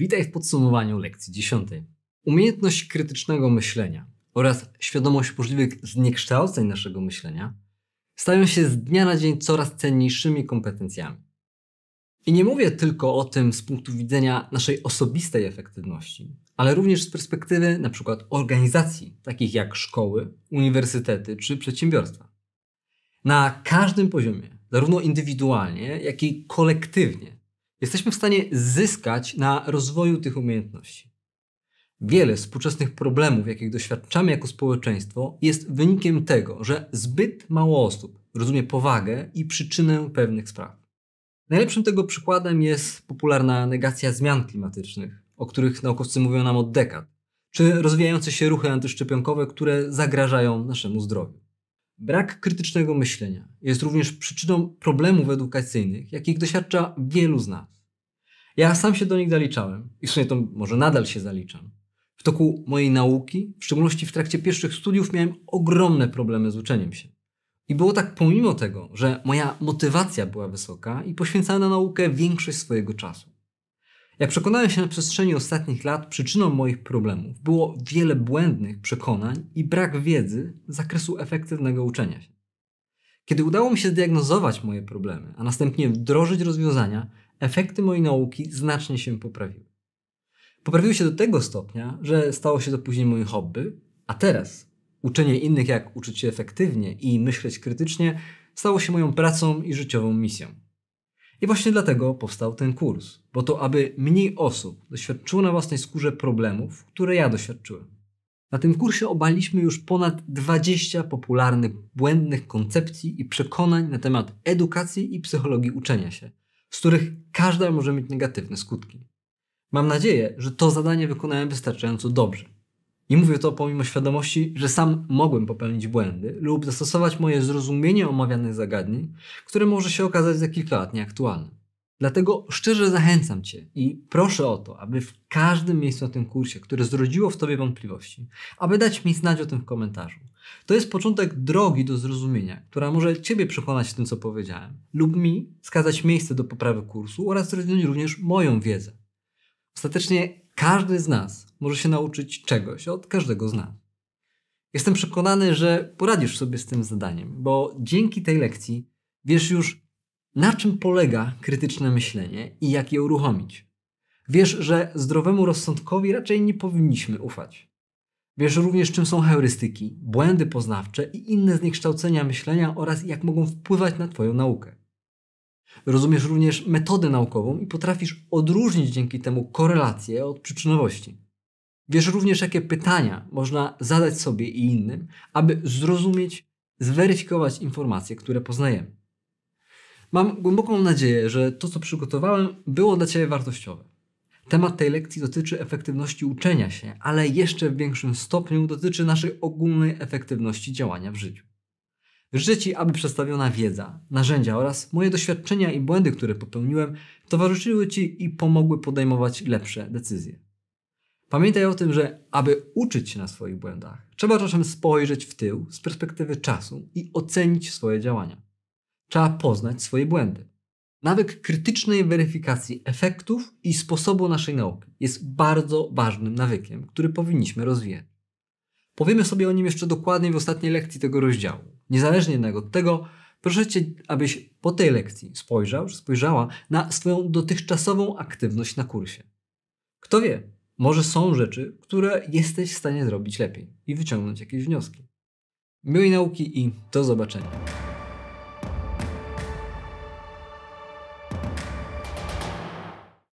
Witaj w podsumowaniu lekcji 10. Umiejętność krytycznego myślenia oraz świadomość możliwych zniekształceń naszego myślenia stają się z dnia na dzień coraz cenniejszymi kompetencjami. I nie mówię tylko o tym z punktu widzenia naszej osobistej efektywności, ale również z perspektywy np. organizacji takich jak szkoły, uniwersytety czy przedsiębiorstwa. Na każdym poziomie, zarówno indywidualnie, jak i kolektywnie, jesteśmy w stanie zyskać na rozwoju tych umiejętności. Wiele współczesnych problemów, jakich doświadczamy jako społeczeństwo, jest wynikiem tego, że zbyt mało osób rozumie powagę i przyczynę pewnych spraw. Najlepszym tego przykładem jest popularna negacja zmian klimatycznych, o których naukowcy mówią nam od dekad, czy rozwijające się ruchy antyszczepionkowe, które zagrażają naszemu zdrowiu. Brak krytycznego myślenia jest również przyczyną problemów edukacyjnych, jakich doświadcza wielu z nas. Ja sam się do nich zaliczałem i w sumie to może nadal się zaliczam. W toku mojej nauki, w szczególności w trakcie pierwszych studiów, miałem ogromne problemy z uczeniem się. I było tak pomimo tego, że moja motywacja była wysoka i poświęcałem na naukę większość swojego czasu. Jak przekonałem się na przestrzeni ostatnich lat, przyczyną moich problemów było wiele błędnych przekonań i brak wiedzy z zakresu efektywnego uczenia się. Kiedy udało mi się zdiagnozować moje problemy, a następnie wdrożyć rozwiązania, efekty mojej nauki znacznie się poprawiły. Poprawiły się do tego stopnia, że stało się to później moim hobby, a teraz uczenie innych, jak uczyć się efektywnie i myśleć krytycznie, stało się moją pracą i życiową misją. I właśnie dlatego powstał ten kurs, bo to aby mniej osób doświadczyło na własnej skórze problemów, które ja doświadczyłem. Na tym kursie obaliśmy już ponad 20 popularnych, błędnych koncepcji i przekonań na temat edukacji i psychologii uczenia się, z których każda może mieć negatywne skutki. Mam nadzieję, że to zadanie wykonałem wystarczająco dobrze. I mówię to pomimo świadomości, że sam mogłem popełnić błędy lub zastosować moje zrozumienie omawianych zagadnień, które może się okazać za kilka lat nieaktualne. Dlatego szczerze zachęcam Cię i proszę o to, aby w każdym miejscu na tym kursie, które zrodziło w Tobie wątpliwości, aby dać mi znać o tym w komentarzu. To jest początek drogi do zrozumienia, która może Ciebie przekonać w tym, co powiedziałem, lub mi wskazać miejsce do poprawy kursu oraz rozwinąć również moją wiedzę. Ostatecznie każdy z nas może się nauczyć czegoś od każdego z nas. Jestem przekonany, że poradzisz sobie z tym zadaniem, bo dzięki tej lekcji wiesz już, na czym polega krytyczne myślenie i jak je uruchomić. Wiesz, że zdrowemu rozsądkowi raczej nie powinniśmy ufać. Wiesz również, czym są heurystyki, błędy poznawcze i inne zniekształcenia myślenia oraz jak mogą wpływać na Twoją naukę. Rozumiesz również metodę naukową i potrafisz odróżnić dzięki temu korelację od przyczynowości. Wiesz również, jakie pytania można zadać sobie i innym, aby zrozumieć, zweryfikować informacje, które poznajemy. Mam głęboką nadzieję, że to, co przygotowałem, było dla Ciebie wartościowe. Temat tej lekcji dotyczy efektywności uczenia się, ale jeszcze w większym stopniu dotyczy naszej ogólnej efektywności działania w życiu. Życzę Ci, aby przedstawiona wiedza, narzędzia oraz moje doświadczenia i błędy, które popełniłem, towarzyszyły Ci i pomogły podejmować lepsze decyzje. Pamiętaj o tym, że aby uczyć się na swoich błędach, trzeba czasem spojrzeć w tył z perspektywy czasu i ocenić swoje działania. Trzeba poznać swoje błędy. Nawyk krytycznej weryfikacji efektów i sposobu naszej nauki jest bardzo ważnym nawykiem, który powinniśmy rozwijać. Powiemy sobie o nim jeszcze dokładniej w ostatniej lekcji tego rozdziału niezależnie jednak od tego, proszę Cię, abyś po tej lekcji spojrzał, spojrzała na swoją dotychczasową aktywność na kursie. Kto wie, może są rzeczy, które jesteś w stanie zrobić lepiej i wyciągnąć jakieś wnioski. Miłej nauki i do zobaczenia.